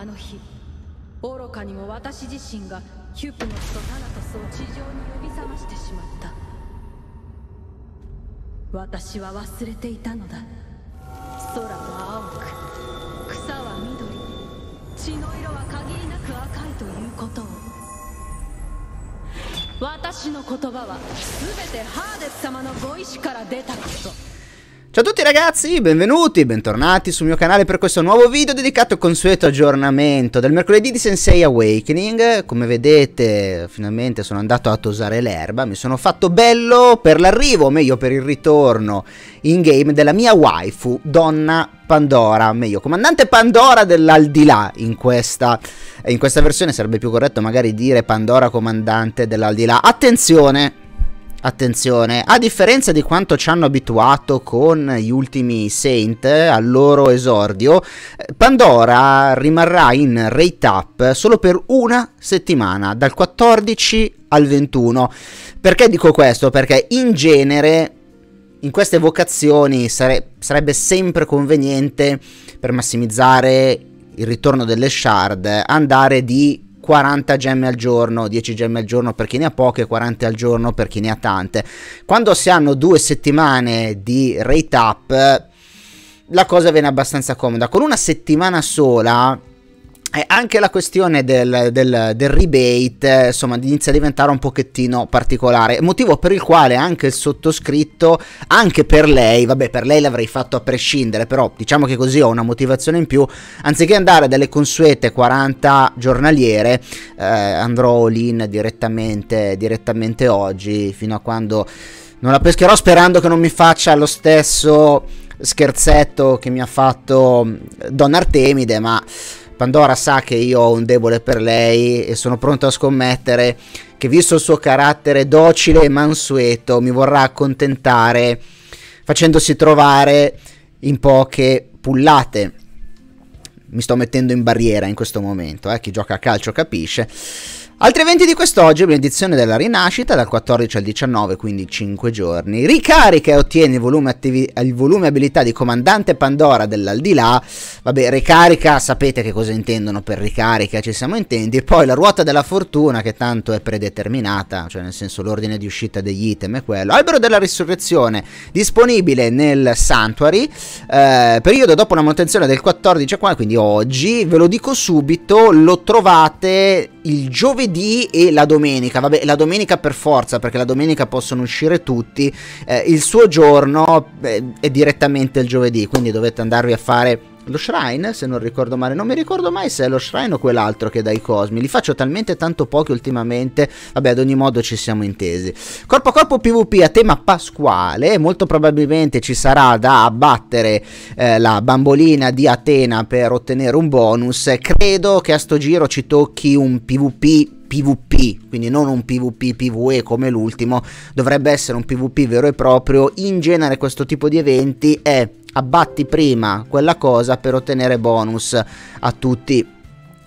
あの日愚かにも私自身がキュプノスとタナトスを地上に呼び覚ましてしまった私は忘れていたのだ空は青く草は緑血の色は限りなく赤いということを私の言葉は全てハーデス様のご意志から出たこと Ciao a tutti ragazzi, benvenuti, bentornati sul mio canale per questo nuovo video dedicato al consueto aggiornamento del mercoledì di Sensei Awakening. Come vedete, finalmente sono andato a tosare l'erba, mi sono fatto bello per l'arrivo, o meglio per il ritorno in game della mia waifu, donna Pandora, meglio comandante Pandora dell'aldilà in questa, in questa versione sarebbe più corretto magari dire Pandora comandante dell'aldilà. Attenzione, Attenzione, a differenza di quanto ci hanno abituato con gli ultimi Saint al loro esordio, Pandora rimarrà in rate up solo per una settimana, dal 14 al 21. Perché dico questo? Perché in genere in queste vocazioni sare- sarebbe sempre conveniente per massimizzare il ritorno delle shard andare di 40 gemme al giorno, 10 gemme al giorno per chi ne ha poche, 40 al giorno per chi ne ha tante. Quando si hanno due settimane di rate up, la cosa viene abbastanza comoda. Con una settimana sola e eh, anche la questione del, del, del rebate, eh, insomma, inizia a diventare un pochettino particolare, motivo per il quale anche il sottoscritto, anche per lei, vabbè per lei l'avrei fatto a prescindere, però diciamo che così ho una motivazione in più, anziché andare dalle consuete 40 giornaliere, eh, andrò all direttamente, direttamente oggi, fino a quando non la pescherò sperando che non mi faccia lo stesso scherzetto che mi ha fatto mm, Don Artemide, ma Pandora sa che io ho un debole per lei e sono pronto a scommettere che visto il suo carattere docile e mansueto mi vorrà accontentare facendosi trovare in poche pullate. Mi sto mettendo in barriera in questo momento, eh? chi gioca a calcio capisce. Altri eventi di quest'oggi, benedizione della rinascita dal 14 al 19, quindi 5 giorni, ricarica e ottieni il volume, attivi- il volume abilità di comandante Pandora dell'aldilà, vabbè ricarica sapete che cosa intendono per ricarica, ci siamo intendi. e poi la ruota della fortuna che tanto è predeterminata, cioè nel senso l'ordine di uscita degli item è quello, albero della risurrezione disponibile nel Sanctuary, eh, periodo dopo la manutenzione del 14 qua, quindi oggi, ve lo dico subito, lo trovate il giovedì e la domenica, vabbè la domenica per forza perché la domenica possono uscire tutti, eh, il suo giorno eh, è direttamente il giovedì, quindi dovete andarvi a fare lo shrine, se non ricordo male, non mi ricordo mai se è lo shrine o quell'altro che dai cosmi, li faccio talmente tanto pochi ultimamente, vabbè ad ogni modo ci siamo intesi. Corpo a corpo PvP a tema pasquale, molto probabilmente ci sarà da abbattere eh, la bambolina di Atena per ottenere un bonus, credo che a sto giro ci tocchi un PvP PvP, quindi non un PvP PvE come l'ultimo, dovrebbe essere un PvP vero e proprio, in genere questo tipo di eventi è abbatti prima quella cosa per ottenere bonus a tutti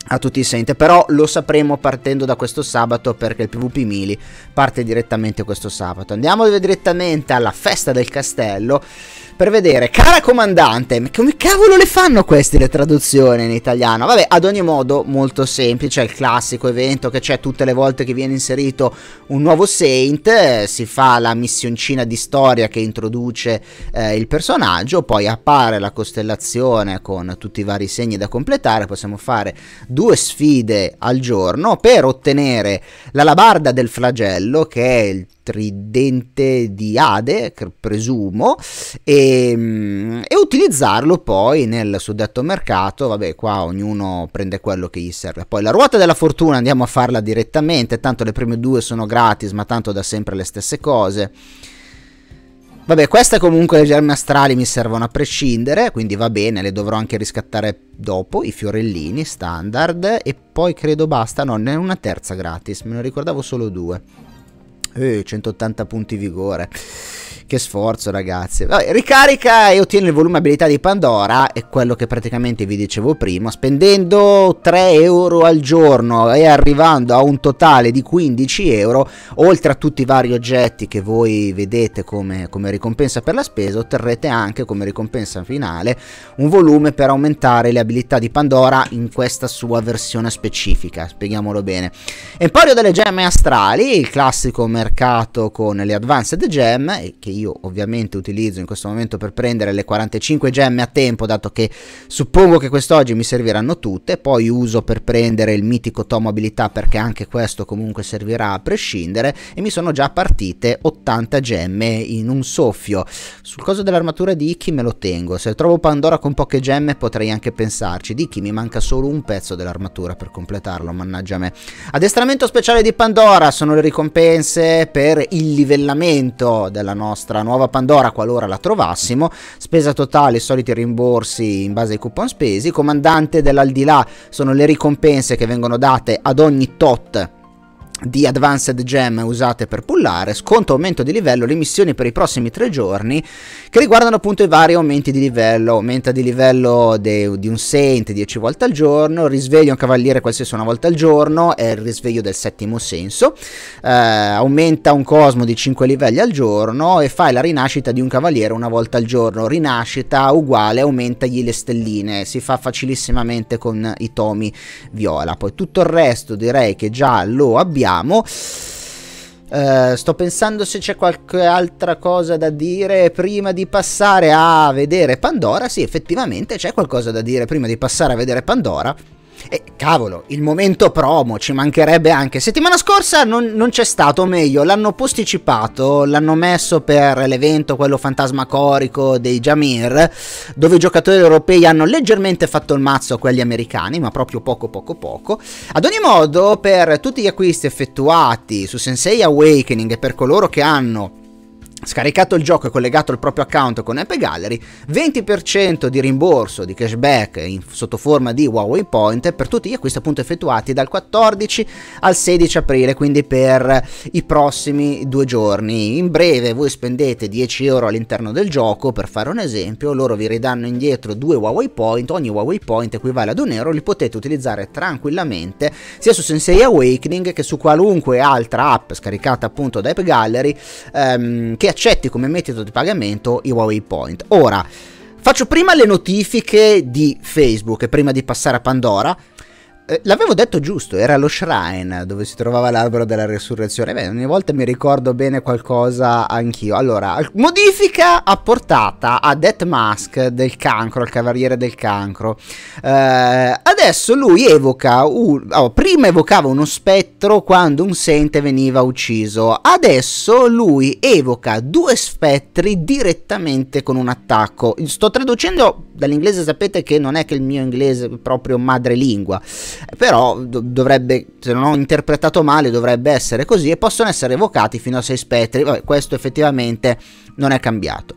a tutti i senti, però lo sapremo partendo da questo sabato perché il PvP Mili parte direttamente questo sabato. Andiamo direttamente alla festa del castello per vedere, cara comandante, come cavolo le fanno queste le traduzioni in italiano? Vabbè, ad ogni modo molto semplice, il classico evento che c'è tutte le volte che viene inserito un nuovo Saint, eh, si fa la missioncina di storia che introduce eh, il personaggio, poi appare la costellazione con tutti i vari segni da completare, possiamo fare due sfide al giorno per ottenere l'alabarda del flagello che è il tridente di Ade, presumo, e, ehm, e, utilizzarlo poi nel suddetto mercato. Vabbè, qua ognuno prende quello che gli serve. Poi la ruota della fortuna andiamo a farla direttamente, tanto le prime due sono gratis, ma tanto da sempre le stesse cose. Vabbè, queste comunque le germe astrali mi servono a prescindere, quindi va bene, le dovrò anche riscattare dopo, i fiorellini standard, e poi credo basta, no, ne è una terza gratis, me ne ricordavo solo due. 180 eh, punti vigore. Che sforzo, ragazzi. Vabbè, ricarica e ottieni il volume abilità di Pandora. È quello che praticamente vi dicevo prima. Spendendo 3 euro al giorno e arrivando a un totale di 15 euro, oltre a tutti i vari oggetti che voi vedete come, come ricompensa per la spesa, otterrete anche come ricompensa finale un volume per aumentare le abilità di Pandora in questa sua versione specifica. Spieghiamolo bene. Emporio delle gemme astrali, il classico mercato con le advanced gem che io io ovviamente utilizzo in questo momento per prendere le 45 gemme a tempo, dato che suppongo che quest'oggi mi serviranno tutte, poi uso per prendere il mitico tomo abilità perché anche questo comunque servirà a prescindere e mi sono già partite 80 gemme in un soffio. Sul coso dell'armatura di Iki me lo tengo, se trovo Pandora con poche gemme potrei anche pensarci, di Iki mi manca solo un pezzo dell'armatura per completarlo, mannaggia me. Addestramento speciale di Pandora sono le ricompense per il livellamento della nostra nostra nuova Pandora qualora la trovassimo, spesa totale, soliti rimborsi in base ai coupon spesi, comandante dell'aldilà sono le ricompense che vengono date ad ogni tot di Advanced Gem usate per pullare, sconto aumento di livello, le missioni per i prossimi tre giorni che riguardano appunto i vari aumenti di livello, aumenta di livello de, di un Saint 10 volte al giorno, risveglio un cavaliere qualsiasi una volta al giorno, è il risveglio del settimo senso, eh, aumenta un cosmo di 5 livelli al giorno e fai la rinascita di un cavaliere una volta al giorno, rinascita uguale aumentagli le stelline, si fa facilissimamente con i tomi viola, poi tutto il resto direi che già lo abbiamo abbiamo. Uh, eh, sto pensando se c'è qualche altra cosa da dire prima di passare a vedere Pandora. Sì, effettivamente c'è qualcosa da dire prima di passare a vedere Pandora. E eh, cavolo, il momento promo ci mancherebbe anche. Settimana scorsa non, non c'è stato, o meglio, l'hanno posticipato, l'hanno messo per l'evento, quello fantasmacorico dei Jamir, dove i giocatori europei hanno leggermente fatto il mazzo a quelli americani, ma proprio poco poco poco. Ad ogni modo, per tutti gli acquisti effettuati su Sensei Awakening e per coloro che hanno scaricato il gioco e collegato al proprio account con App Gallery, 20% di rimborso di cashback in, sotto forma di Huawei Point per tutti gli acquisti appunto effettuati dal 14 al 16 aprile, quindi per i prossimi due giorni. In breve voi spendete 10 euro all'interno del gioco, per fare un esempio, loro vi ridanno indietro due Huawei Point, ogni Huawei Point equivale ad un euro, li potete utilizzare tranquillamente sia su Sensei Awakening che su qualunque altra app scaricata appunto da App Gallery ehm, che accetti come metodo di pagamento i Huawei Point. Ora, faccio prima le notifiche di Facebook, prima di passare a Pandora, eh, l'avevo detto giusto, era lo shrine dove si trovava l'albero della resurrezione. Beh, ogni volta mi ricordo bene qualcosa anch'io. Allora, modifica apportata a Death Mask del cancro, al cavaliere del cancro. Eh, adesso lui evoca, un, oh, prima evocava uno spettro quando un sente veniva ucciso. Adesso lui evoca due spettri direttamente con un attacco. Sto traducendo dall'inglese sapete che non è che il mio inglese è proprio madrelingua, però dovrebbe, se non ho interpretato male, dovrebbe essere così e possono essere evocati fino a 6 spettri, Vabbè, questo effettivamente non è cambiato.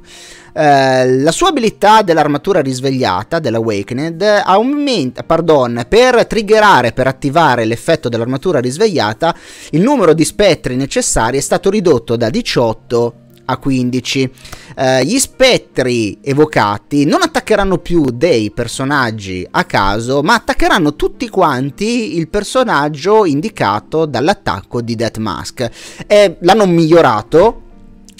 Eh, la sua abilità dell'armatura risvegliata, dell'Awakened, aumenta, pardon, per triggerare, per attivare l'effetto dell'armatura risvegliata, il numero di spettri necessari è stato ridotto da 18 a 15. Eh, gli spettri evocati non attaccheranno più dei personaggi a caso, ma attaccheranno tutti quanti il personaggio indicato dall'attacco di Death Mask. Eh, l'hanno migliorato,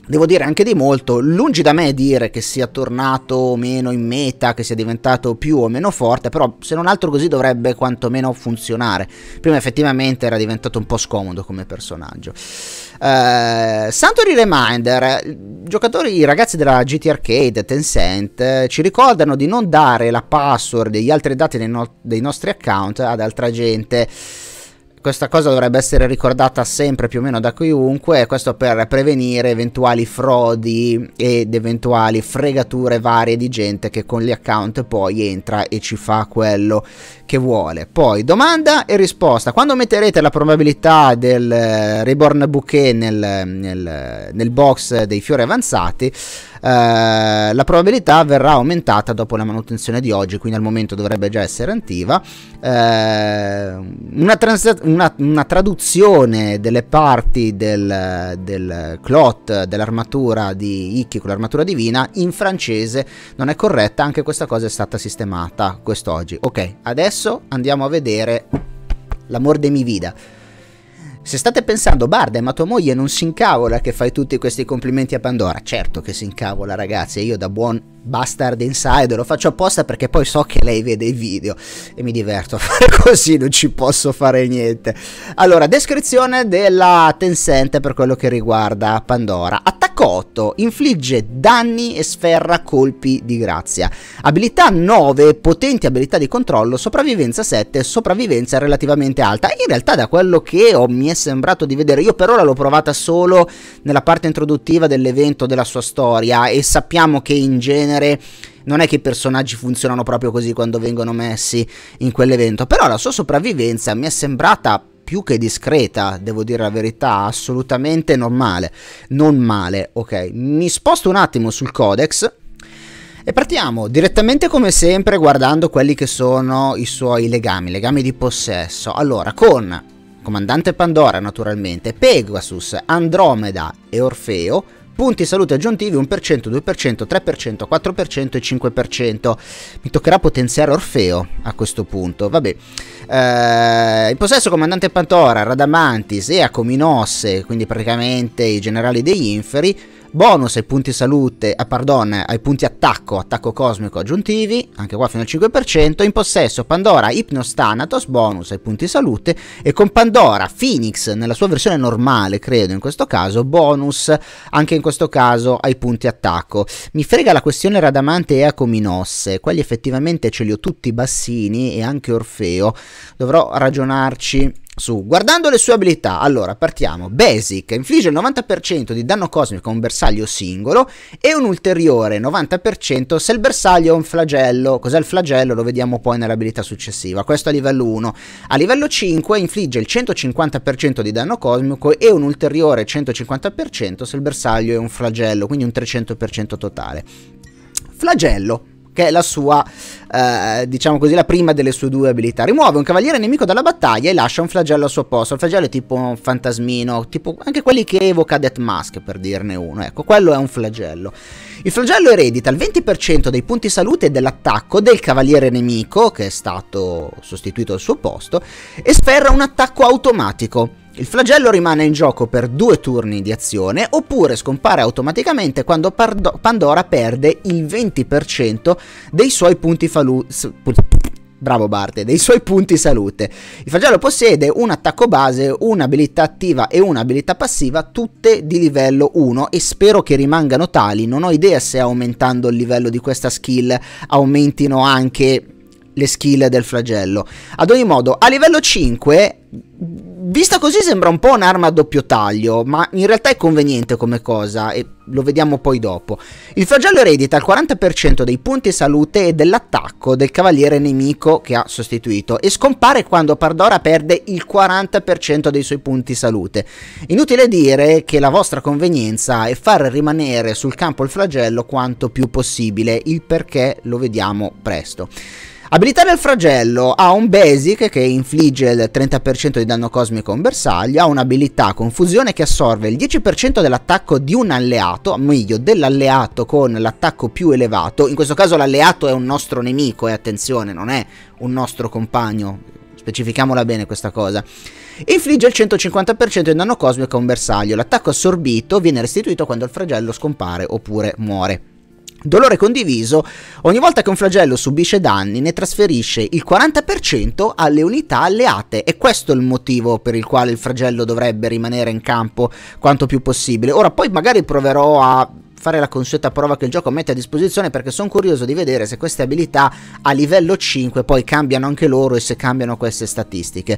devo dire anche di molto, lungi da me dire che sia tornato meno in meta, che sia diventato più o meno forte, però se non altro così dovrebbe quantomeno funzionare. Prima effettivamente era diventato un po' scomodo come personaggio. Eh, Santori Reminder, giocatori, i ragazzi della GT Arcade, Tencent, eh, ci ricordano di non dare la password e gli altri dati dei, no dei nostri account ad altra gente. Questa cosa dovrebbe essere ricordata sempre più o meno da chiunque, questo per prevenire eventuali frodi ed eventuali fregature varie di gente che con gli account poi entra e ci fa quello che vuole. Poi domanda e risposta, quando metterete la probabilità del eh, Reborn Bouquet nel, nel, nel box dei fiori avanzati? Eh, la probabilità verrà aumentata dopo la manutenzione di oggi, quindi al momento dovrebbe già essere attiva. Eh, una, una, una, traduzione delle parti del, del clot dell'armatura di Ikki con l'armatura divina in francese non è corretta, anche questa cosa è stata sistemata quest'oggi. Ok, adesso andiamo a vedere l'amor de mi vida. Se state pensando, Barda, ma tua moglie non si incavola che fai tutti questi complimenti a Pandora? Certo che si incavola, ragazzi, io da buon Bastard Insider, lo faccio apposta perché poi so che lei vede i video e mi diverto a fare così, non ci posso fare niente. Allora, descrizione della Tencent per quello che riguarda Pandora. Attacco 8, infligge danni e sferra colpi di grazia. Abilità 9, potenti abilità di controllo, sopravvivenza 7, sopravvivenza relativamente alta. In realtà da quello che ho, mi è sembrato di vedere, io per ora l'ho provata solo nella parte introduttiva dell'evento della sua storia e sappiamo che in genere genere non è che i personaggi funzionano proprio così quando vengono messi in quell'evento, però la sua sopravvivenza mi è sembrata più che discreta, devo dire la verità, assolutamente normale, non male, ok? Mi sposto un attimo sul codex e partiamo direttamente come sempre guardando quelli che sono i suoi legami, legami di possesso. Allora, con Comandante Pandora naturalmente, Pegasus, Andromeda e Orfeo, punti salute aggiuntivi 1%, 2%, 3%, 4% e 5%. Mi toccherà potenziare Orfeo a questo punto. Vabbè. Eh, in possesso comandante Pantora, Radamantis e Acominosse, quindi praticamente i generali degli inferi bonus ai punti salute, ah, pardon, ai punti attacco, attacco cosmico aggiuntivi, anche qua fino al 5%, in possesso Pandora Hypnos Thanatos, bonus ai punti salute, e con Pandora Phoenix, nella sua versione normale credo in questo caso, bonus anche in questo caso ai punti attacco. Mi frega la questione Radamante e Acominosse, quelli effettivamente ce li ho tutti bassini e anche Orfeo, dovrò ragionarci su. Guardando le sue abilità, allora partiamo. Basic infligge il 90% di danno cosmico a un bersaglio singolo e un ulteriore 90% se il bersaglio è un flagello. Cos'è il flagello? Lo vediamo poi nell'abilità successiva. Questo a livello 1. A livello 5 infligge il 150% di danno cosmico e un ulteriore 150% se il bersaglio è un flagello, quindi un 300% totale. Flagello che è la sua, eh, diciamo così, la prima delle sue due abilità. Rimuove un cavaliere nemico dalla battaglia e lascia un flagello al suo posto. Il flagello è tipo un fantasmino, tipo anche quelli che evoca Death Mask, per dirne uno. Ecco, quello è un flagello. Il flagello eredita il 20% dei punti salute dell'attacco del cavaliere nemico, che è stato sostituito al suo posto, e sferra un attacco automatico. Il flagello rimane in gioco per due turni di azione oppure scompare automaticamente quando Pardo Pandora perde il 20% dei suoi punti falu... Bravo Barte, dei suoi punti salute. Il flagello possiede un attacco base, un'abilità attiva e un'abilità passiva, tutte di livello 1 e spero che rimangano tali. Non ho idea se aumentando il livello di questa skill aumentino anche le skill del flagello. Ad ogni modo, a livello 5 vista così sembra un po' un'arma a doppio taglio, ma in realtà è conveniente come cosa e lo vediamo poi dopo. Il flagello eredita il 40% dei punti salute e dell'attacco del cavaliere nemico che ha sostituito e scompare quando Pardora perde il 40% dei suoi punti salute. Inutile dire che la vostra convenienza è far rimanere sul campo il flagello quanto più possibile, il perché lo vediamo presto. Abilità del fragello ha un basic che infligge il 30% di danno cosmico a un bersaglio, ha un'abilità confusione che assorbe il 10% dell'attacco di un alleato, o meglio dell'alleato con l'attacco più elevato, in questo caso l'alleato è un nostro nemico e attenzione non è un nostro compagno, specifichiamola bene questa cosa. Infligge il 150% di danno cosmico a un bersaglio, l'attacco assorbito viene restituito quando il fragello scompare oppure muore. Dolore condiviso, ogni volta che un flagello subisce danni ne trasferisce il 40% alle unità alleate e questo è il motivo per il quale il flagello dovrebbe rimanere in campo quanto più possibile. Ora poi magari proverò a fare la consueta prova che il gioco mette a disposizione perché sono curioso di vedere se queste abilità a livello 5 poi cambiano anche loro e se cambiano queste statistiche.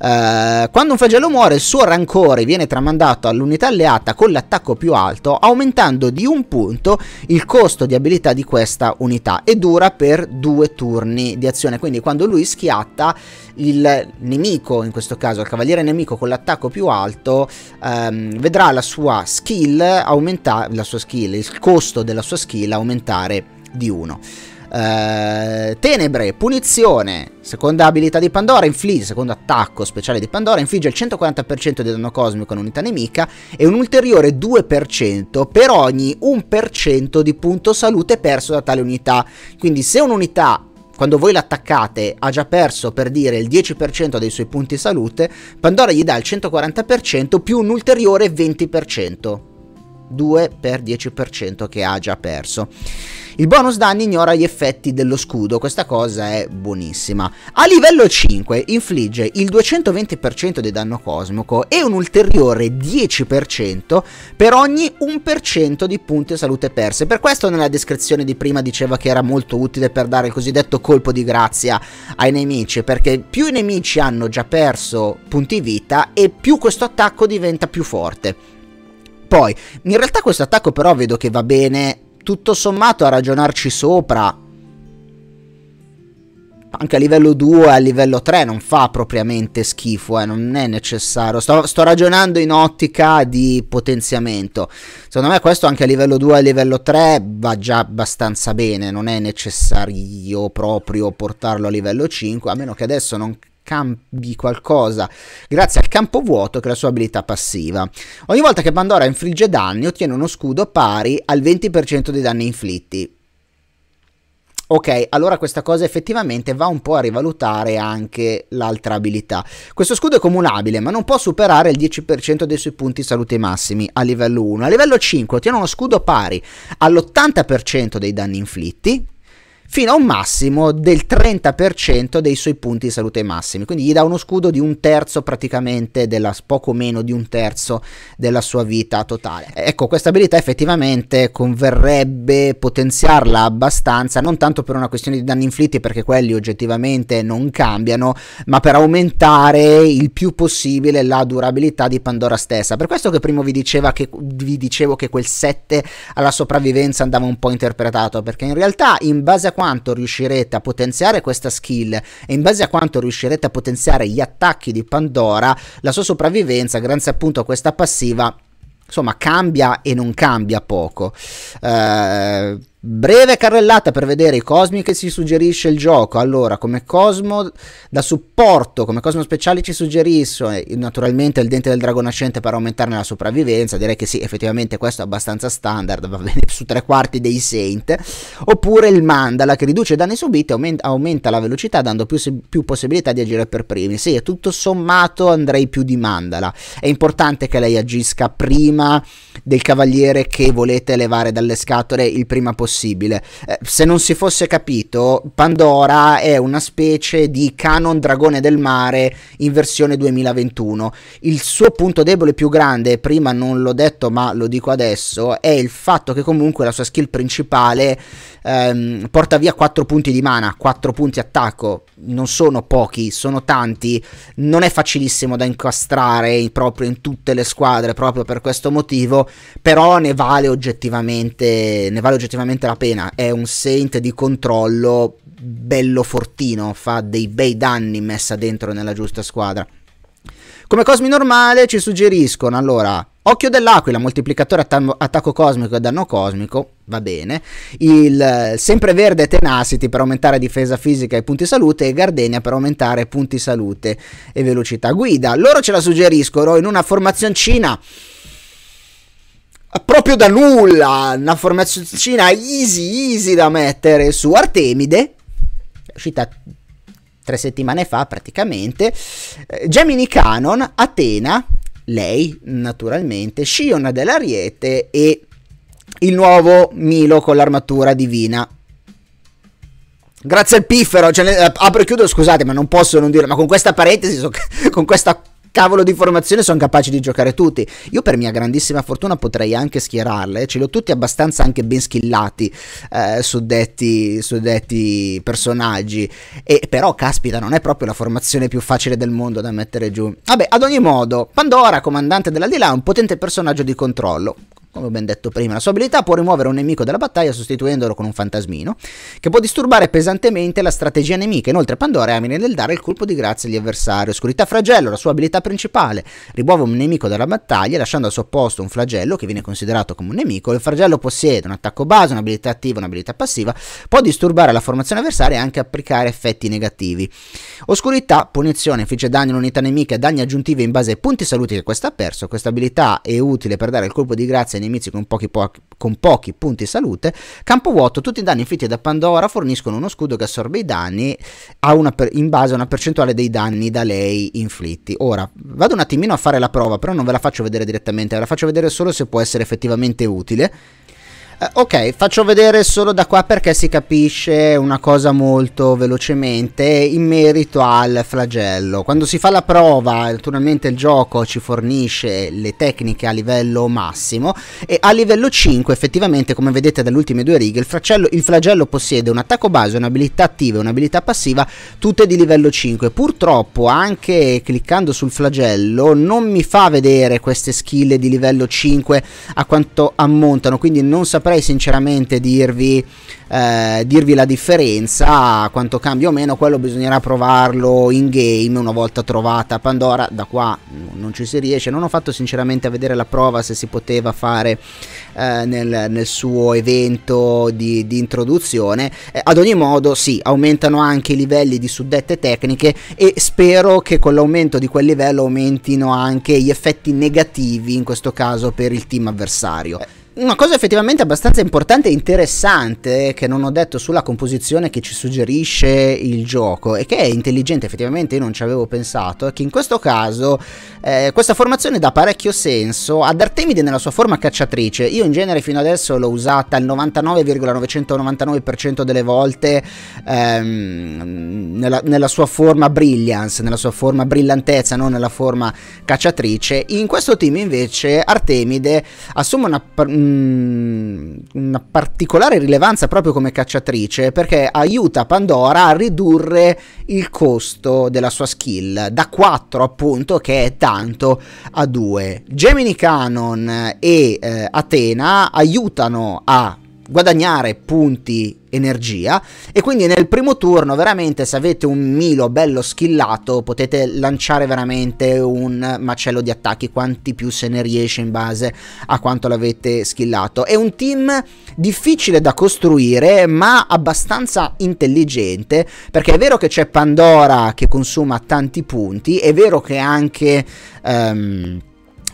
Uh, quando un flagello muore il suo rancore viene tramandato all'unità alleata con l'attacco più alto aumentando di un punto il costo di abilità di questa unità e dura per due turni di azione quindi quando lui schiatta il nemico, in questo caso il cavaliere nemico con l'attacco più alto, ehm, vedrà la sua skill aumentare, la sua skill, il costo della sua skill aumentare di 1. Uh, eh, tenebre, punizione, seconda abilità di Pandora, infligge, secondo attacco speciale di Pandora, infligge il 140% di danno cosmico a un'unità nemica e un ulteriore 2% per ogni 1% di punto salute perso da tale unità. Quindi se un'unità quando voi l'attaccate ha già perso per dire il 10% dei suoi punti salute, Pandora gli dà il 140% più un ulteriore 20%. 2 per 10% che ha già perso. Il bonus danni ignora gli effetti dello scudo, questa cosa è buonissima. A livello 5 infligge il 220% di danno cosmico e un ulteriore 10% per ogni 1% di punti salute perse. Per questo nella descrizione di prima diceva che era molto utile per dare il cosiddetto colpo di grazia ai nemici, perché più i nemici hanno già perso punti vita e più questo attacco diventa più forte. Poi, in realtà questo attacco però vedo che va bene tutto sommato a ragionarci sopra, anche a livello 2 a livello 3 non fa propriamente schifo, eh, non è necessario. Sto, sto, ragionando in ottica di potenziamento. Secondo me questo anche a livello 2 a livello 3 va già abbastanza bene, non è necessario proprio portarlo a livello 5, a meno che adesso non cambi qualcosa grazie al campo vuoto che è la sua abilità passiva. Ogni volta che Pandora infligge danni ottiene uno scudo pari al 20% dei danni inflitti. Ok, allora questa cosa effettivamente va un po' a rivalutare anche l'altra abilità. Questo scudo è comunabile, ma non può superare il 10% dei suoi punti salute massimi a livello 1. A livello 5 ottiene uno scudo pari all'80% dei danni inflitti, fino a un massimo del 30% dei suoi punti di salute massimi. Quindi gli dà uno scudo di un terzo praticamente, della, poco meno di un terzo della sua vita totale. Ecco, questa abilità effettivamente converrebbe potenziarla abbastanza, non tanto per una questione di danni inflitti perché quelli oggettivamente non cambiano, ma per aumentare il più possibile la durabilità di Pandora stessa. Per questo che prima vi, che, vi dicevo che quel 7 alla sopravvivenza andava un po' interpretato, perché in realtà in base a quanto quanto riuscirete a potenziare questa skill e in base a quanto riuscirete a potenziare gli attacchi di Pandora, la sua sopravvivenza, grazie appunto a questa passiva, insomma, cambia e non cambia poco. Eh, Breve carrellata per vedere i cosmi che si suggerisce il gioco. Allora, come cosmo da supporto, come cosmo speciale ci suggerisce eh, naturalmente il dente del drago nascente per aumentarne la sopravvivenza. Direi che sì, effettivamente questo è abbastanza standard, va bene su tre quarti dei Saint. Oppure il mandala che riduce i danni subiti e aumenta la velocità dando più, più possibilità di agire per primi. Sì, tutto sommato andrei più di mandala. È importante che lei agisca prima del cavaliere che volete levare dalle scatole il prima possibile possibile. Eh, se non si fosse capito, Pandora è una specie di canon dragone del mare in versione 2021. Il suo punto debole più grande, prima non l'ho detto ma lo dico adesso, è il fatto che comunque la sua skill principale ehm, porta via 4 punti di mana, 4 punti attacco. Non sono pochi, sono tanti. Non è facilissimo da incastrare proprio in tutte le squadre proprio per questo motivo, però ne vale oggettivamente, ne vale oggettivamente veramente la pena. È un Saint di controllo bello fortino, fa dei bei danni messa dentro nella giusta squadra. Come Cosmi normale ci suggeriscono allora Occhio dell'Aquila, moltiplicatore atta attacco cosmico e danno cosmico, va bene. Il sempreverde Tenacity per aumentare difesa fisica e punti salute e Gardenia per aumentare punti salute e velocità guida. Loro ce la suggeriscono in una formazioncina proprio da nulla, una formazione easy easy da mettere su Artemide, uscita tre settimane fa praticamente, eh, Gemini Canon, Atena, lei naturalmente, Sciona dell'Ariete e il nuovo Milo con l'armatura divina. Grazie al piffero, cioè, apro e chiudo, scusate, ma non posso non dirlo, ma con questa parentesi, con questa cavolo di formazione sono capaci di giocare tutti. Io per mia grandissima fortuna potrei anche schierarle, ce l'ho tutti abbastanza anche ben schillati eh, suddetti, suddetti personaggi. E però caspita, non è proprio la formazione più facile del mondo da mettere giù. Vabbè, ad ogni modo, Pandora, comandante dell'aldilà, è un potente personaggio di controllo come ben detto prima. La sua abilità può rimuovere un nemico dalla battaglia sostituendolo con un fantasmino, che può disturbare pesantemente la strategia nemica. Inoltre Pandora è amine nel dare il colpo di grazia agli avversari. Oscurità Fragello, la sua abilità principale, rimuove un nemico dalla battaglia lasciando al suo posto un flagello che viene considerato come un nemico. Il flagello possiede un attacco base, un'abilità attiva, un'abilità passiva, può disturbare la formazione avversaria e anche applicare effetti negativi. Oscurità, punizione, infligge danni all'unità nemica e danni aggiuntivi in base ai punti saluti che questa ha perso. Questa abilità è utile per dare il colpo di grazia ai nemici con pochi, po con pochi punti salute. Campo vuoto, tutti i danni inflitti da Pandora forniscono uno scudo che assorbe i danni in base a una percentuale dei danni da lei inflitti. Ora, vado un attimino a fare la prova, però non ve la faccio vedere direttamente, ve la faccio vedere solo se può essere effettivamente utile. Eh, ok, faccio vedere solo da qua perché si capisce una cosa molto velocemente in merito al flagello. Quando si fa la prova, naturalmente il gioco ci fornisce le tecniche a livello massimo e a livello 5 effettivamente come vedete dalle ultime due righe il, fracello, il flagello possiede un attacco base, un'abilità attiva e un'abilità passiva tutte di livello 5. Purtroppo anche cliccando sul flagello non mi fa vedere queste skill di livello 5 a quanto ammontano, quindi non sappiamo saprei sinceramente dirvi, eh, dirvi la differenza, quanto cambia o meno, quello bisognerà provarlo in game una volta trovata Pandora, da qua non ci si riesce, non ho fatto sinceramente a vedere la prova se si poteva fare eh, nel, nel, suo evento di, di introduzione, eh, ad ogni modo sì, aumentano anche i livelli di suddette tecniche e spero che con l'aumento di quel livello aumentino anche gli effetti negativi in questo caso per il team avversario una cosa effettivamente abbastanza importante e interessante che non ho detto sulla composizione che ci suggerisce il gioco e che è intelligente, effettivamente io non ci avevo pensato, è che in questo caso eh, questa formazione dà parecchio senso ad Artemide nella sua forma cacciatrice. Io in genere fino adesso l'ho usata il 99,999% delle volte ehm, nella, nella sua forma brilliance, nella sua forma brillantezza, non nella forma cacciatrice. In questo team invece Artemide assume una una particolare rilevanza proprio come cacciatrice perché aiuta Pandora a ridurre il costo della sua skill da 4 appunto che è tanto a 2. Gemini Canon e eh, Atena aiutano a guadagnare punti energia e quindi nel primo turno veramente se avete un Milo bello schillato potete lanciare veramente un macello di attacchi quanti più se ne riesce in base a quanto l'avete schillato è un team difficile da costruire ma abbastanza intelligente perché è vero che c'è Pandora che consuma tanti punti è vero che anche um,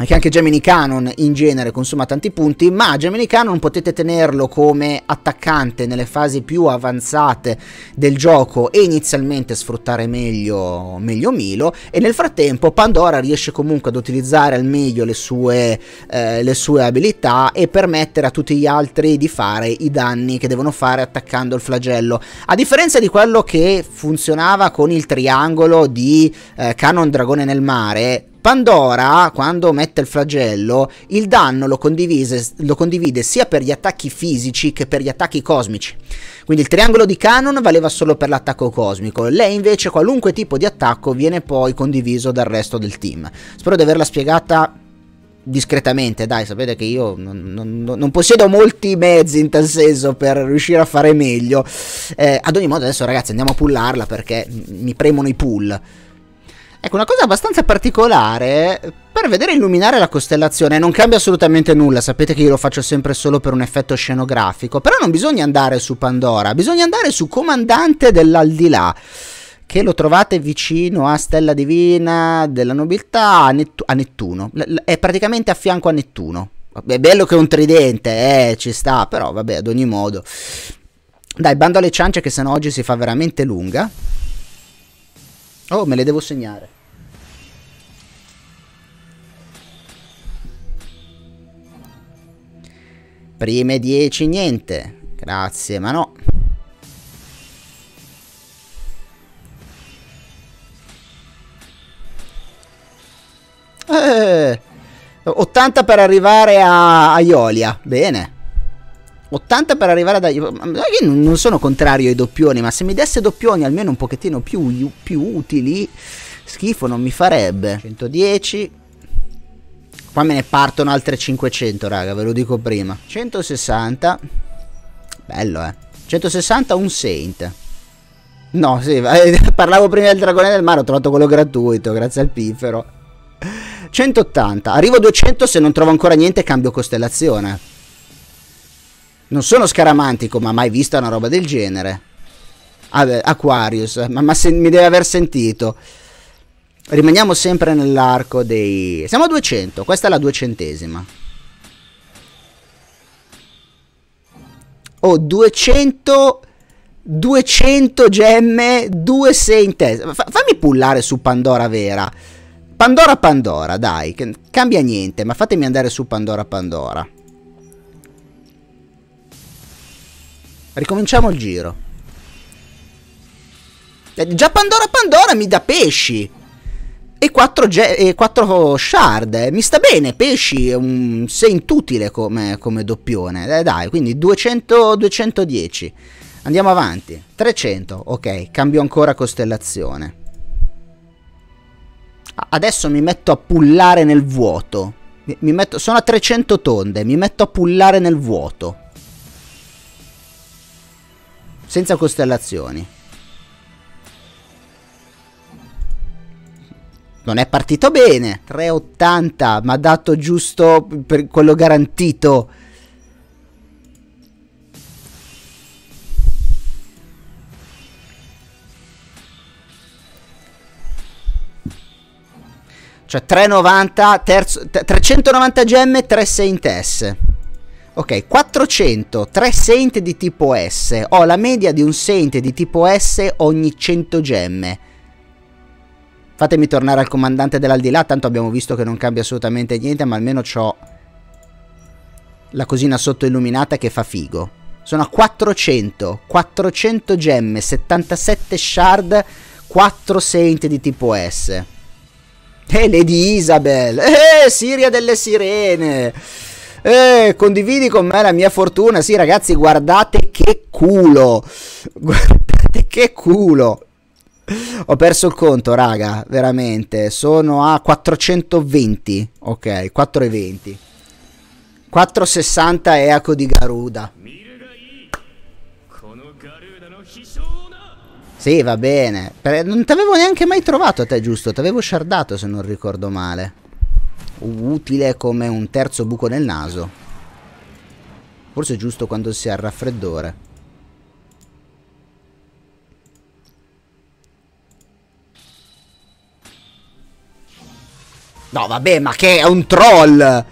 eh, che anche Gemini Canon in genere consuma tanti punti, ma Gemini Canon potete tenerlo come attaccante nelle fasi più avanzate del gioco e inizialmente sfruttare meglio, meglio Milo e nel frattempo Pandora riesce comunque ad utilizzare al meglio le sue, eh, le sue abilità e permettere a tutti gli altri di fare i danni che devono fare attaccando il flagello, a differenza di quello che funzionava con il triangolo di eh, Canon Dragone nel mare, Pandora, quando mette il flagello, il danno lo, lo condivide sia per gli attacchi fisici che per gli attacchi cosmici. Quindi il triangolo di Canon valeva solo per l'attacco cosmico, lei invece qualunque tipo di attacco viene poi condiviso dal resto del team. Spero di averla spiegata discretamente, dai, sapete che io non, non, non, possiedo molti mezzi in tal senso per riuscire a fare meglio. Eh, ad ogni modo adesso ragazzi andiamo a pullarla perché mi premono i pull. Ecco, una cosa abbastanza particolare, per vedere illuminare la costellazione non cambia assolutamente nulla, sapete che io lo faccio sempre solo per un effetto scenografico, però non bisogna andare su Pandora, bisogna andare su Comandante dell'Aldilà, che lo trovate vicino a Stella Divina della Nobiltà, a, Nettu a Nettuno, L è praticamente a fianco a Nettuno. È bello che è un tridente, eh, ci sta, però vabbè, ad ogni modo. Dai, bando alle ciance che sennò oggi si fa veramente lunga. Oh, me le devo segnare. Prime 10 niente. Grazie, ma no. Eh, 80 per arrivare a, a Iolia. Bene. 80 per arrivare ad... Io non sono contrario ai doppioni, ma se mi desse doppioni almeno un pochettino più, più utili, schifo non mi farebbe. 110. Qua me ne partono altre 500, raga, ve lo dico prima. 160. Bello, eh. 160 un Saint. No, sì, eh, parlavo prima del Dragone del Mare, ho trovato quello gratuito, grazie al piffero. 180. Arrivo a 200 se non trovo ancora niente cambio costellazione non sono scaramantico, ma mai vista una roba del genere. Vabbè, Aquarius, ma, ma se, mi deve aver sentito. Rimaniamo sempre nell'arco dei... Siamo a 200, questa è la duecentesima. Ho oh, 200... 200 gemme, 2 6 in testa. Fa, fammi pullare su Pandora vera. Pandora Pandora, dai, Che, cambia niente, ma fatemi andare su Pandora Pandora. Ricominciamo il giro. Eh, già Pandora Pandora mi dà pesci. E 4, e 4 shard. Eh. Mi sta bene, pesci è un sentutile come, come doppione. Eh, dai, quindi 200, 210. Andiamo avanti. 300, ok, cambio ancora costellazione. Adesso mi metto a pullare nel vuoto. mi metto, sono a 300 tonde, mi metto a pullare nel vuoto senza costellazioni. Non è partito bene, 380, ma ha dato giusto per quello garantito. Cioè 390, terzo, 390 gemme, 36 in tesse. Ok, 400, 3 saint di tipo S. Ho la media di un saint di tipo S ogni 100 gemme. Fatemi tornare al comandante dell'aldilà, tanto abbiamo visto che non cambia assolutamente niente, ma almeno ho la cosina sottoilluminata che fa figo. Sono a 400, 400 gemme, 77 shard, 4 saint di tipo S. E eh, Lady Isabel, eh, Siria delle sirene! Eh, condividi con me la mia fortuna. Sì, ragazzi, guardate che culo. Guardate che culo. Ho perso il conto, raga, veramente. Sono a 420. Ok, 4,20. 4,60 Eaco di Garuda. Sì, va bene. Non t'avevo neanche mai trovato a te, giusto? T'avevo shardato, se non ricordo male utile come un terzo buco nel naso. Forse è giusto quando si ha il raffreddore. No, vabbè, ma che è un troll!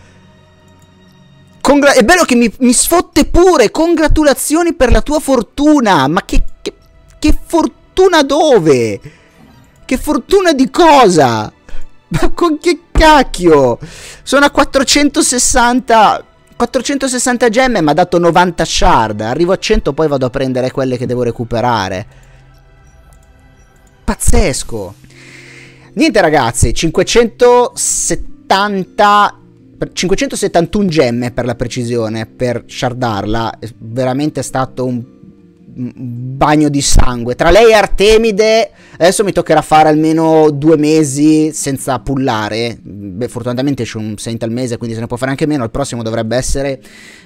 Congra è bello che mi, mi, sfotte pure! Congratulazioni per la tua fortuna! Ma che, che, che fortuna dove? Che fortuna di cosa? Ma con che cacchio! Sono a 460... 460 gemme mi ha dato 90 shard. Arrivo a 100 poi vado a prendere quelle che devo recuperare. Pazzesco. Niente ragazzi, 570... 571 gemme per la precisione, per shardarla. È veramente stato un Mm, bagno di sangue. Tra lei e Artemide, adesso mi toccherà fare almeno due mesi senza pullare. Beh, fortunatamente c'è un sente al mese, quindi se ne può fare anche meno. Il prossimo dovrebbe essere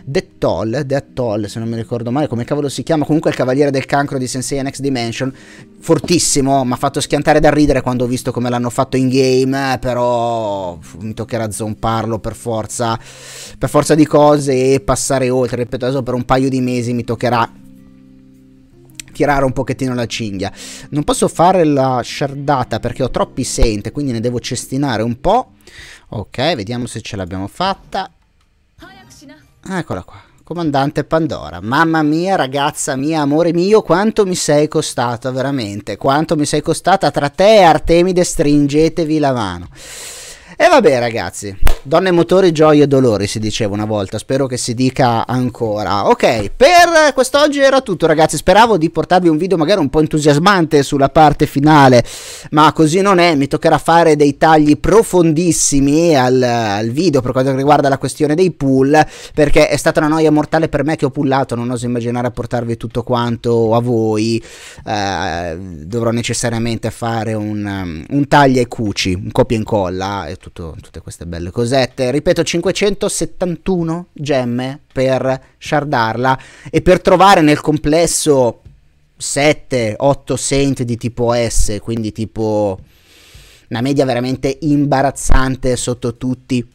The Toll, The Toll, se non mi ricordo male, come cavolo si chiama. Comunque il cavaliere del cancro di Sensei Next Dimension. Fortissimo, mi ha fatto schiantare da ridere quando ho visto come l'hanno fatto in game, però mi toccherà zomparlo per forza, per forza di cose e passare oltre. Ripeto, adesso per un paio di mesi mi toccherà tirare un pochettino la cinghia. Non posso fare la sciardata perché ho troppi sente, quindi ne devo cestinare un po'. Ok, vediamo se ce l'abbiamo fatta. Eccola qua. Comandante Pandora, mamma mia, ragazza mia, amore mio, quanto mi sei costata veramente, quanto mi sei costata tra te e Artemide, stringetevi la mano. E vabbè ragazzi, donne motori, gioie e dolori si diceva una volta, spero che si dica ancora. Ok, per quest'oggi era tutto ragazzi, speravo di portarvi un video magari un po' entusiasmante sulla parte finale, ma così non è, mi toccherà fare dei tagli profondissimi al, al video per quanto riguarda la questione dei pull, perché è stata una noia mortale per me che ho pullato, non oso immaginare a portarvi tutto quanto a voi, eh, dovrò necessariamente fare un, um, un taglia e cuci, un copia e incolla. E tutto, tutte queste belle cosette. Ripeto, 571 gemme per shardarla e per trovare nel complesso 7-8 saint di tipo S, quindi tipo una media veramente imbarazzante sotto tutti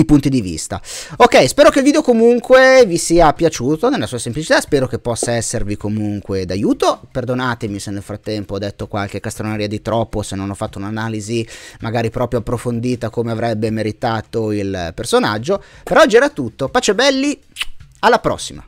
i punti di vista. Ok, spero che il video comunque vi sia piaciuto nella sua semplicità, spero che possa esservi comunque d'aiuto. Perdonatemi se nel frattempo ho detto qualche castroneria di troppo, se non ho fatto un'analisi magari proprio approfondita come avrebbe meritato il personaggio. Per oggi era tutto, pace belli, alla prossima!